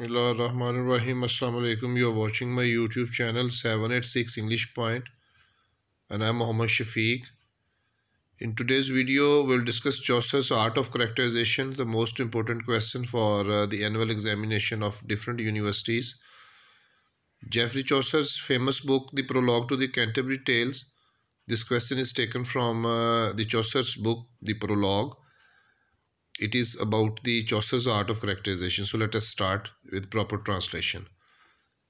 Bismillahirrahmanirrahim. Assalamu alaikum. You're watching my YouTube channel 786 English Point and I'm Muhammad Shafiq. In today's video, we'll discuss Chaucer's Art of Characterization, the most important question for uh, the annual examination of different universities. Geoffrey Chaucer's famous book, The Prologue to the Canterbury Tales. This question is taken from uh, the Chaucer's book, The Prologue. it is about the Chaucer's art of characterization. So let us start with proper translation.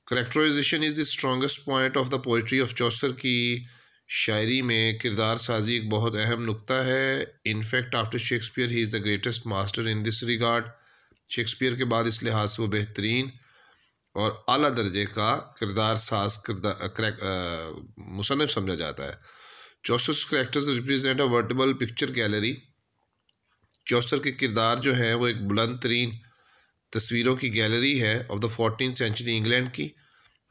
Characterization is the strongest point of the poetry of Chaucer की शायरी में किरदार साजी एक बहुत अहम नुक्ता है in fact after Shakespeare he is the greatest master in this regard Shakespeare के बाद इस लिहाज से वो बेहतरीन और अली दर्जे का किरदार साज किरदार मुसनफ़ समझा जाता है Chaucer characters represent a veritable picture gallery Chaucer के किरदार जो हैं वो एक बुलंद तरीन तस्वीरों की गैलरी है of the fourteen century England की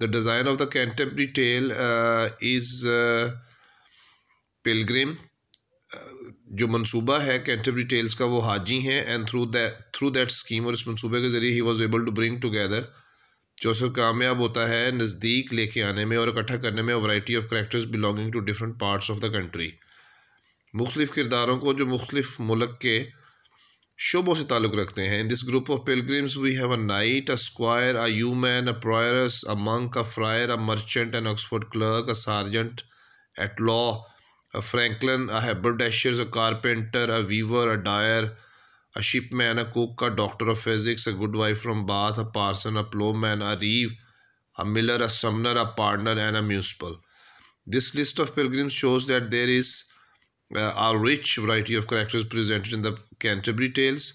the design of the Canterbury tale is pilgrim जो मनसूबा है कैंटबरी टेल्स का वो हाजी हैं and through through that scheme और इस मनसूबे के ज़रिए ही was able to bring together Joseph कामयाब होता है नज़दीक लेके आने में और इकट्ठा करने में variety of characters belonging to different parts of the country मुख्तलिफ़ किरदारों को जो मुख्तलिफ़ मुल्क के शोबों से ताल्लुक़ रखते हैं in this group of pilgrims we have a knight a squire a man a prioress a monk a friar a merchant an Oxford clerk a sergeant at law a franklin a haberdashers a carpenter a weaver a dyer a man a cook a doctor of physics a good wife from Bath a parson a man a reeve a miller a summoner a pardoner and a municipal this list of pilgrims shows that there is are rich variety of characters presented in the Canterbury tales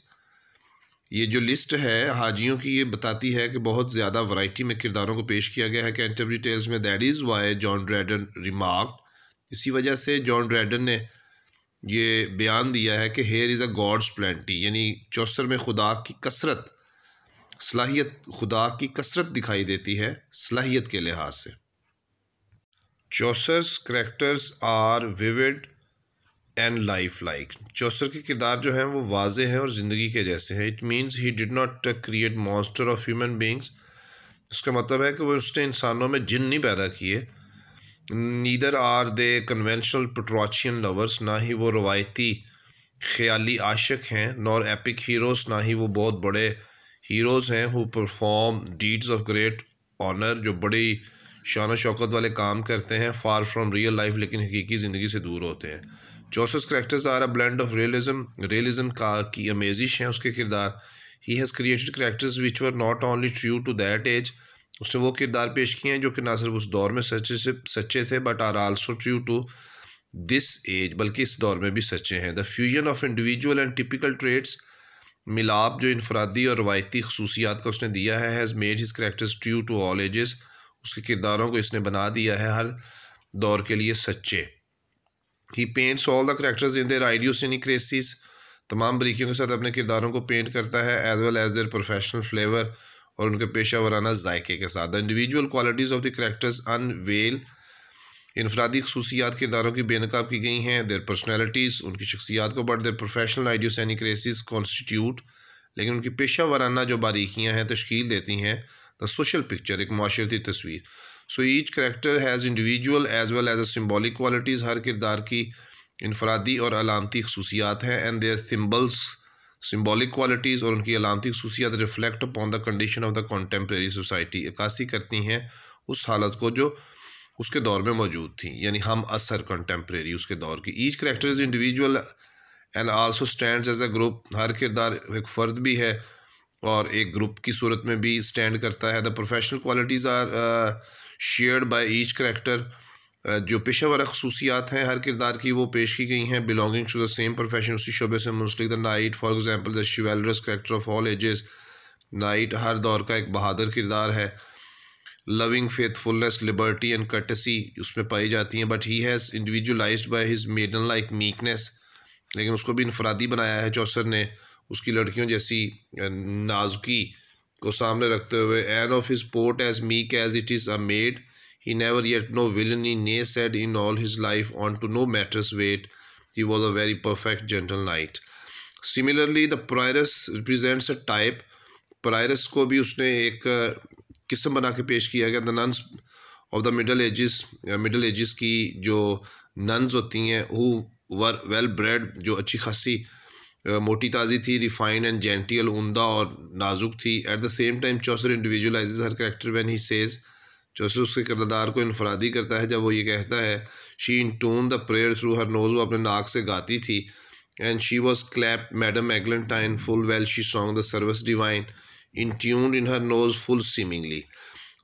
ये जो list है हाजियों की ये बताती है कि बहुत ज़्यादा वैरायटी में किरदारों को पेश किया गया है कैंटरबरी टेल्स में that is why John Dryden remark इसी वजह से जॉन ड्रैडन ने ये बयान दिया है कि here is a God's plenty यानी चौसर में खुदा की कसरत सलाहियत खुदा की कसरत दिखाई देती है सलाहियत के लिहाज से Chaucer's characters are vivid and lifelike Chaucer के किरदार जो हैं वो वाज हैं और ज़िंदगी के जैसे हैं it means he did not create monster of human beings इसका मतलब है कि वो उसने इंसानों में जिन नहीं पैदा किए neither are they conventional Petrarchan lovers ना ही वो रवायती ख्याली आशक हैं नॉर एपिक हीरोज़ ना ही वो बहुत बड़े हीरोज़ हैं who perform deeds of great honour जो बड़ी शान शौकत वाले काम करते हैं फार फ्राम रियल लाइफ लेकिन हकीकी ज़िंदगी से दूर होते हैं Joseph characters are a blend of realism realism का की अमेजिश हैं उसके किरदार he has created characters which were not only true to that age उसने वो किरदार पेश किए हैं जो कि ना सिर्फ उस दौर में सच्चे से सच्चे थे but are also true to this age बल्कि इस दौर में भी सच्चे हैं the fusion of individual and typical traits मिलाप जो इनफरादी और रवायती खसूसियात का उसने दिया है has made his characters true to all ages उसके किरदारों को इसने बना दिया है हर दौर के लिए सच्चे he paints all the characters in their idiosyncratic तमाम बरीकियों के साथ अपने किरदारों को पेंट करता है as well as their professional flavour और उनके पेशा वराना जायके के साथ the individual qualities of the characters unveil इनफरादी खसूसियात किरदारों की बेनकाब की गई हैं देर पर्सनैलिटीज़ उनकी शख्सियात को but their professional idiosyncratic constitute लेकिन उनकी पेशा वराना जो बारीकियाँ हैं तश्कील देती हैं द सोशल पिक्चर एक माशरती तस्वीर so each character has individual as well as a symbolic qualities हर किरदार की इनफरादी और अलामती खसूसियात हैं and their symbols symbolic qualities और उनकी अलामती खसूसियात reflect upon the condition of the contemporary society इक्सी करती हैं उस हालत को जो उसके दौर में मौजूद थी यानी हम असर कंटेम्प्रेरी उसके दौर की each character is individual and also stand as a group हर किरदार एक फ़र्द भी है और एक ग्रुप की सूरत में भी स्टैंड करता है the professional qualities are shared by each character जो पेशे वर खसूसियात हैं हर किरदार की वो पेश की गई हैं belonging to the same profession उसी शोबे से मुंसलिक the knight for example the chivalrous character of all ages knight हर दौर का एक बहादुर किरदार है loving faithfulness liberty and courtesy उसमें पाई जाती हैं but he has individualize by his maiden like meekness लेकिन उसको भी इनफरादी बनाया है चौसर ने उसकी लड़कियों जैसी uh, नाजुकी को सामने रखते हुए and of his port as meek as it is a maid he never yet no villainy ne said in all his life unto no matters wight he was a very perfect gentle knight similarly the prioress represents a type prioress को भी उसने एक uh, किस्म बना के पेश किया गया the nuns of the middle ages middle ages की जो नन्स होती हैं वो वर वेल ब्रेड जो अच्छी खासी मोटी ताज़ी थी रिफाइंड एंड जेंटियल उमदा और नाजुक थी at the same time Chaucer individualize her character when he says Chaucer उसके किरदार को इनफरादी करता है जब वो ये कहता है she in tune the prayer through her nose वो अपने नाक से गाती थी and she was clap madam Eglantine full well she song the service divine in tune in her nose full seemingly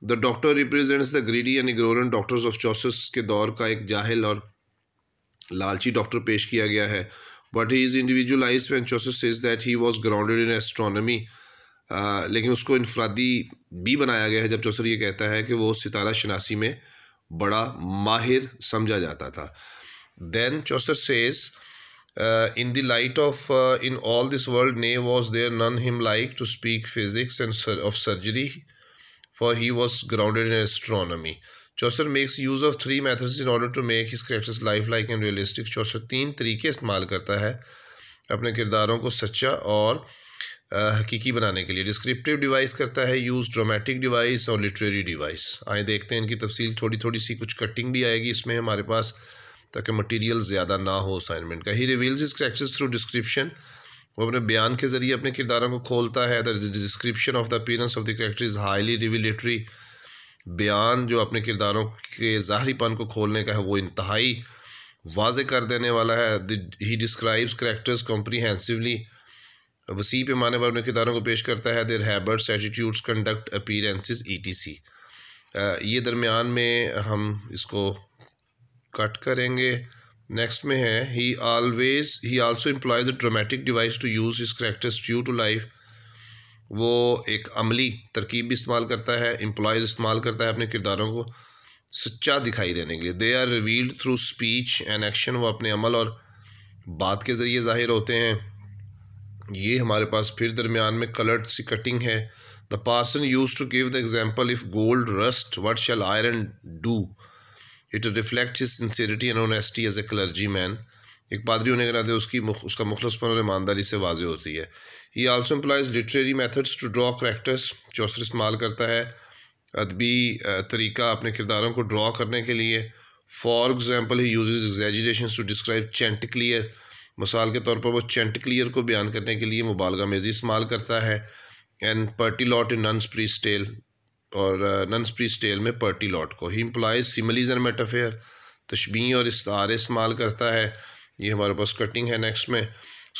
the doctor represents the greedy and ignorant doctors of चौसस के दौर का एक जाहिल और लालची डॉक्टर पेश किया गया है but he is individualise says that he was grounded in astronomy लेकिन उसको इनफरादी भी बनाया गया है जब चौसर ये कहता है कि वो सितारा शनासी में बड़ा माहिर समझा जाता था then Chaucer says in the light of in all this world ने was there none him like to speak physics and of surgery for he was grounded in astronomy Chaucer makes use of three methods in order to make his characters life like and realistic Chaucer तीन तरीके इस्तेमाल करता है अपने किरदारों को सच्चा और हकीकी बनाने के लिए डिस्क्रिप्टिव डिवाइस करता है यूज़ ड्रामेटिक डिवाइस और लिटरेरी डिवाइस आए देखते हैं इनकी तफसील थोड़ी थोड़ी सी कुछ कटिंग भी आएगी इसमें हमारे पास ताकि मटेरियल ज़्यादा ना हो असाइनमेंट का he reveals his characters through description वो अपने बयान के ज़रिए अपने किरदारों को खोलता है the description of the appearance of the character is highly revelatory बयान जो अपने किरदारों के ज़ाहरीपन को खोलने का है वो इंतहाई वाज कर देने वाला है ही डिस्क्राइब्स करेक्टर्स कॉम्प्रीहेंसिवली वसी पैमाने पर अपने किरदारों को पेश करता है their habits attitudes conduct appearances etc ये दरमियान में हम इसको कट करेंगे नेक्स्ट में है he always he also employs the dramatic device to use his characters due to life वो एक अमली तरकीब भी इस्तेमाल करता है एम्प्लॉयज़ इस्तेमाल करता है अपने किरदारों को सच्चा दिखाई देने के लिए they are revealed through speech and action वो अपने अमल और बात के ज़रिए ज़ाहिर होते हैं ये हमारे पास फिर दरमियान में कलर्ड सी कटिंग है the parson use to give the example if gold rust what shall iron do it reflect his sincerity and honesty as a clergyman एक पादरी होने के नाते उसकी उसका मुखलसपन और ईमानदारी से वाज होती है he also employs literary methods to draw characters Chaucer इस्तेमाल करता है अदबी तरीका अपने किरदारों को ड्रॉ करने के लिए फॉर एग्ज़ाम्पल ही यूज एग्जेजेशन टू डिस्क्राइब चेंट क्लियर मिसाल के तौर पर वो चेंट क्लियर को बयान करने के लिए मुबालगा मेजी इस्तेमाल करता है and Pertelote in Nun's स्प्री स्टेल और नन स्प्री स्टेल में पर्टी लॉट को ही एम्प्लाइज सिमलीज एंड मेटाफेयर तशबी और इस्तारे इस्तेमाल करता है ये हमारे पास कटिंग है नेक्स्ट में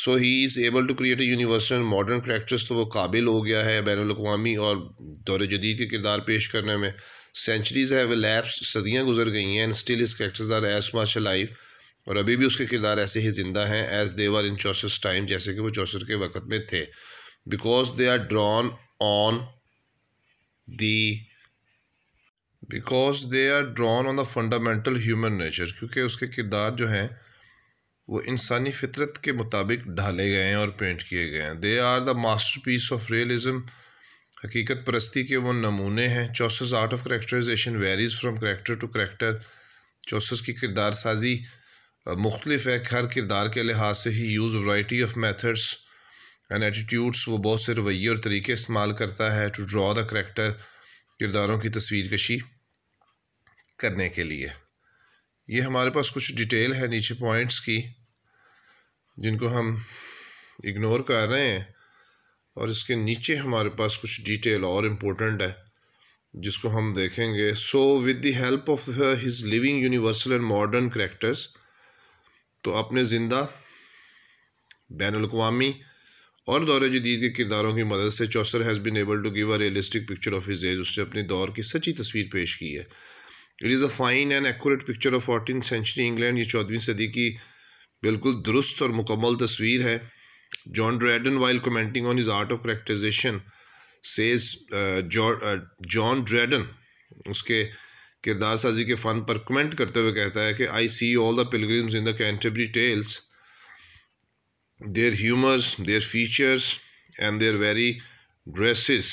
so he is able to create a universal modern characters तो वो काबिल हो गया है बैन अवी और दौरे जदीद के किरदार पेश करने में सेंचुरीज़ है लैब्स सदियाँ गुजर गई हैं and still his characters are as much live और अभी भी उसके किरदार ऐसे ही ज़िंदा हैं एज देवर इन चौसस टाइम जैसे कि वो चौसर के वक्त में थे because they are drawn on the because they are drawn on the fundamental human nature क्योंकि उसके किरदार जो हैं वो इंसानी फितरत के मुताबिक ढाले गए हैं और पेंट किए गए हैं they are the master piece of realism हकीकत परस्ती के वो नमूने हैं चौसस art of characterisation varies from character to character चौसस की किरदार साजी मुख्तलिफ है हर किरदार के लिहाज से he uses variety of methods and attitudes वो बहुत से रवैये और तरीके इस्तेमाल करता है टू ड्रा द करेक्टर किरदारों की तस्वीर कशी करने के लिए ये हमारे पास कुछ डिटेल है नीचे पॉइंट्स की जिनको हम इग्नोर कर रहे हैं और इसके नीचे हमारे पास कुछ डिटेल और इम्पोर्टेंट है जिसको हम देखेंगे so with the help of his living universal and modern characters तो अपने ज़िंदा बैन अवी और दौर जदीद के किरदारों की मदद से Chaucer has been able to give a realistic picture of his age उसने अपने दौर की सच्ची तस्वीर पेश की है it is a fine and accurate picture of fourteen century England ये चौदहवीं सदी की बिल्कुल दुरुस्त और मुकम्मल तस्वीर है John Dryden while commenting on his art of characterisation says John Dryden उसके किरदार साजी के फ़न पर कमेंट करते हुए कहता है कि I see all the pilgrims in the Canterbury Tales their humours their features and their very dresses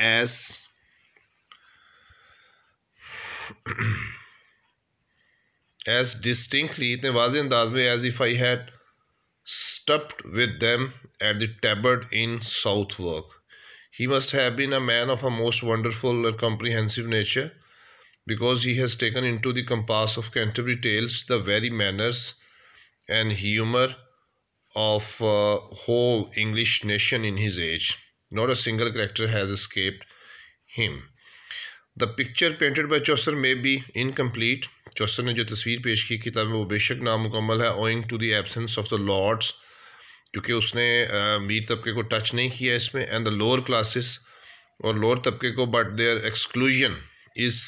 as as distinctly इतने वाज अंदाज में as if I had stopped with them at the tabard in Southwark. He must have been a man of a most wonderful and comprehensive nature because he has taken into the compass of Canterbury Tales the very manners and humour of uh, whole English nation in his age. Not a single character has escaped him. The picture painted by Chaucer may be incomplete Chaucer ने जो तस्वीर पेश की किताब में वो बेशक नामुकम्मल है owing to the absence of the lords क्योंकि उसने मीर तबके को टच नहीं किया इसमें एंड द लोअर क्लासेस और लोअर तबके को but their exclusion is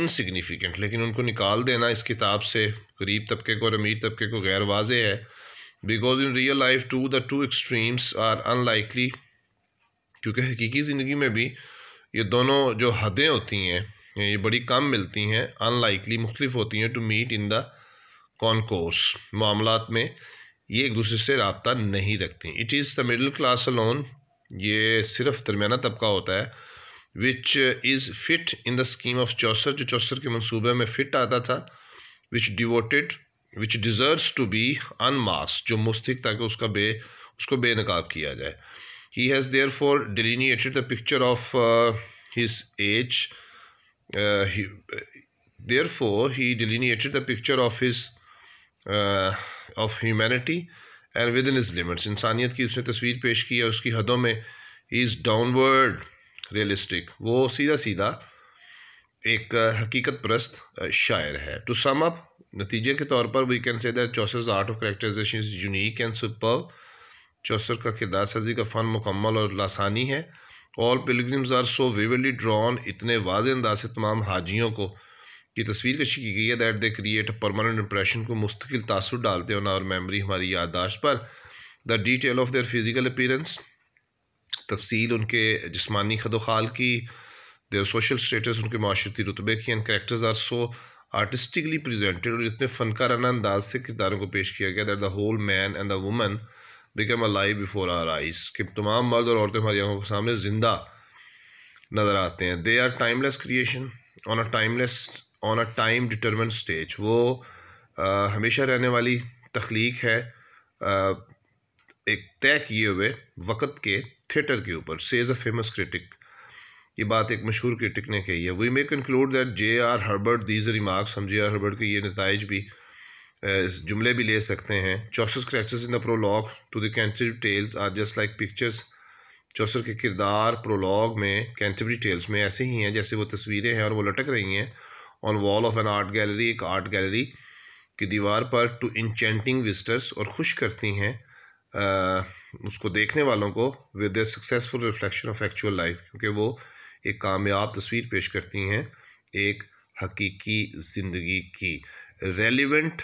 insignificant लेकिन उनको निकाल देना इस किताब से गरीब तबके को और अमीर तबके को गैर वाज है because in real life to the two extremes are unlikely क्योंकि हकीकी ज़िंदगी में भी ये दोनों जो हदें होती हैं ये बड़ी कम मिलती हैं अनलाइकली मुख्तलिफ होती हैं to meet in the concourse मामला में ये एक दूसरे से रबता नहीं रखती it is the middle class alone ये सिर्फ दरमियाना तबका होता है which is fit in the scheme of Chaucer जो चौसर के मनसूबे में फ़िट आता था which devoted which deserve to be अनमास जो मुस्तक था कि उसका बे उसको बेनकाब किया जाए He has therefore delineated the picture of uh, his age. Uh, he, therefore, he delineated the picture of his uh, of humanity and within his limits. insaniyat ki usne tasveer pesh ki hai uski hadon mein he is downward realistic wo seedha seedha एक हकीकत परस्त शायर है to sum up नतीजे के तौर पर we can say that चॉसेज art of characterisation is unique and super Chaucer का किरदार सजी का फ़न मुकम्मल और लासानी है all pilgrims are so vividly drawn इतने वाज अंदाज से तमाम हाजियों को की तस्वीर कशी की गई है that they create a permanent impression को मुस्तकिल तासर डालते हैं और मेमोरी हमारी याददाश्त पर the detail of their physical appearance तफसील उनके जिसमानी खदोखाल की देयर सोशल स्टेटस उनके माशरती रुतबे की and characters are so artistically presented और जितने फ़नकाराना अंदाज से किरदारों को पेश किया गया that the whole man and the woman become live before our eyes कि तमाम मर्द और औरतें हमारी आंखों के सामने ज़िंदा नज़र आते हैं they are timeless creation on a timeless on a time determine stage वो आ, हमेशा रहने वाली तख्लीक है आ, एक तय किए हुए वक़्त के थिएटर के ऊपर सेज अ फेमस क्रिटिक ये बात एक मशहूर क्रिटिक ने कही है we may conclude that J R Herbert these remarks हम जे आर हर्बर्ट के ये नतज भी जुमले भी ले सकते हैं Chaucer characters in the prologue to the Canterbury Tales are just like pictures Chaucer के किरदार प्रोलॉग में कैंटरी टेल्स में ऐसे ही हैं जैसे वो तस्वीरें हैं और वो लटक रही हैं on wall of an art gallery एक आर्ट गैलरी की दीवार पर टू इंचेंटिंग विजटर्स और खुश करती हैं उसको देखने वालों को with a successful reflection of actual life क्योंकि वो एक कामयाब तस्वीर पेश करती हैं एक हकीकी ज़िंदगी की relevant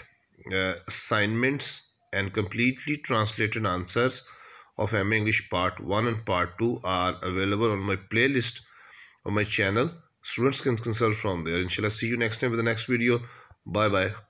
uh, assignments and completely translated answers of M English Part 1 and Part 2 are available on my playlist on my channel. Students can consult from there. Inshallah, see you next time with the next video. Bye bye.